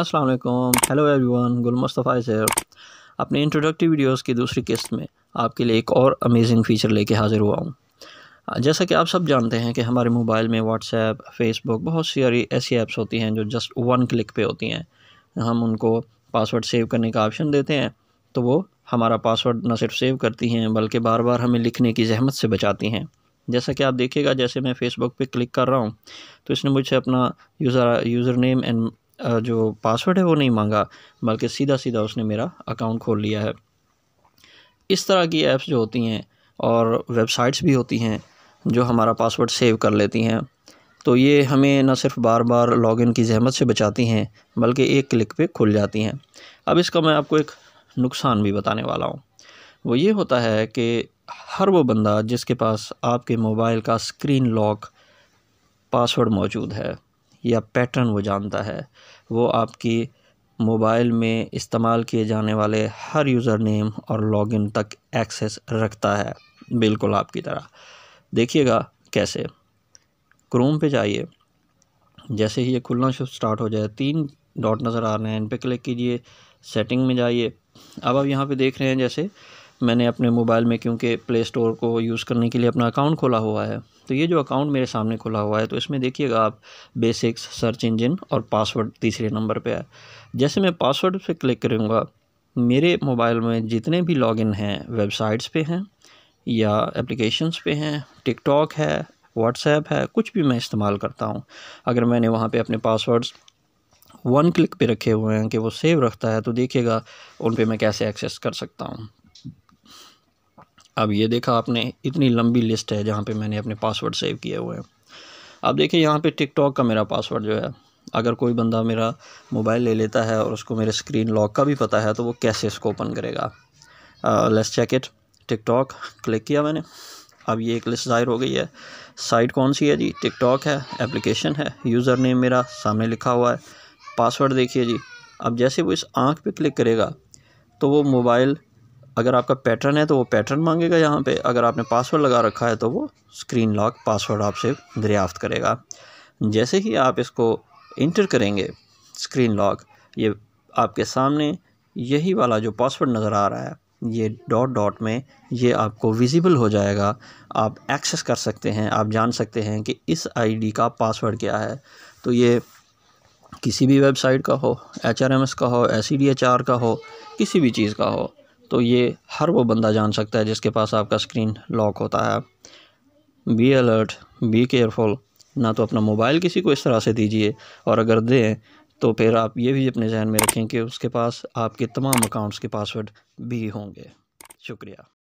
असलम वालेकुम hello everyone Gul Mustafa sir अपने introductory videos की दूसरी किस्त में आपके लिए एक और अमेजिंग फ़ीचर लेके हाज़िर हुआ हूँ जैसा कि आप सब जानते हैं कि हमारे मोबाइल में व्हाट्सएप फेसबुक बहुत सारी ऐसी ऐप्स होती हैं जो जस्ट वन क्लिक पे होती हैं हम उनको पासवर्ड सेव करने का ऑप्शन देते हैं तो वो हमारा पासवर्ड न सिर्फ सेव करती हैं बल्कि बार बार हमें लिखने की जहमत से बचाती हैं जैसा कि आप देखिएगा जैसे मैं फ़ेसबुक पे क्लिक कर रहा हूँ तो इसने मुझे अपना यूज़र यूज़र नेम एंड जो पासवर्ड है वो नहीं मांगा बल्कि सीधा सीधा उसने मेरा अकाउंट खोल लिया है इस तरह की ऐप्स जो होती हैं और वेबसाइट्स भी होती हैं जो हमारा पासवर्ड सेव कर लेती हैं तो ये हमें न सिर्फ बार बार लॉगिन की जहमत से बचाती हैं बल्कि एक क्लिक पे खुल जाती हैं अब इसका मैं आपको एक नुकसान भी बताने वाला हूँ वो ये होता है कि हर वो बंदा जिसके पास आपके मोबाइल का स्क्रीन लॉक पासवर्ड मौजूद है या पैटर्न वो जानता है वो आपकी मोबाइल में इस्तेमाल किए जाने वाले हर यूज़र नेम और लॉगिन तक एक्सेस रखता है बिल्कुल आपकी तरह देखिएगा कैसे क्रोम पे जाइए जैसे ही ये खुलना स्टार्ट हो जाए तीन डॉट नज़र आ रहे हैं इन पर क्लिक कीजिए सेटिंग में जाइए अब आप यहाँ पे देख रहे हैं जैसे मैंने अपने मोबाइल में क्योंकि प्ले स्टोर को यूज़ करने के लिए अपना अकाउंट खोला हुआ है तो ये जो अकाउंट मेरे सामने खुला हुआ है तो इसमें देखिएगा आप बेसिक्स सर्च इंजन और पासवर्ड तीसरे नंबर पे है जैसे मैं पासवर्ड पे क्लिक करूँगा मेरे मोबाइल में जितने भी लॉगिन हैं वेबसाइट्स पे हैं या एप्लीकेशंस पे हैं टिकटॉक है व्हाट्सएप है कुछ भी मैं इस्तेमाल करता हूँ अगर मैंने वहाँ पर अपने पासवर्ड्स वन क्लिक पर रखे हुए हैं कि वो सेव रखता है तो देखिएगा उन पर मैं कैसे एक्सेस कर सकता हूँ अब ये देखा आपने इतनी लंबी लिस्ट है जहाँ पे मैंने अपने पासवर्ड सेव किए हुए हैं अब देखिए यहाँ पे टिकटॉक का मेरा पासवर्ड जो है अगर कोई बंदा मेरा मोबाइल ले लेता है और उसको मेरे स्क्रीन लॉक का भी पता है तो वो कैसे इसको ओपन करेगा let's check it TikTok click किया मैंने अब ये एक लिस्ट ज़ाहिर हो गई है साइट कौन सी है जी टिकटॉक है एप्लीकेशन है यूज़र नेम मेरा सामने लिखा हुआ है पासवर्ड देखिए जी अब जैसे वो इस आँख पर क्लिक करेगा तो वो मोबाइल अगर आपका पैटर्न है तो वो पैटर्न मांगेगा यहाँ पे अगर आपने पासवर्ड लगा रखा है तो वो स्क्रीन लॉक पासवर्ड आपसे दरियाफ्त करेगा जैसे ही आप इसको इंटर करेंगे स्क्रीन लॉक ये आपके सामने यही वाला जो पासवर्ड नज़र आ रहा है ये डॉट डॉट में ये आपको विजिबल हो जाएगा आप एक्सेस कर सकते हैं आप जान सकते हैं कि इस आईडी का पासवर्ड क्या है तो ये किसी भी वेबसाइट का हो एच का हो एस e का हो किसी भी चीज़ का हो तो ये हर वो बंदा जान सकता है जिसके पास आपका स्क्रीन लॉक होता है बी अलर्ट बी केयरफुल ना तो अपना मोबाइल किसी को इस तरह से दीजिए और अगर दें तो फिर आप ये भी अपने जहन में रखें कि उसके पास आपके तमाम अकाउंट्स के पासवर्ड भी होंगे शुक्रिया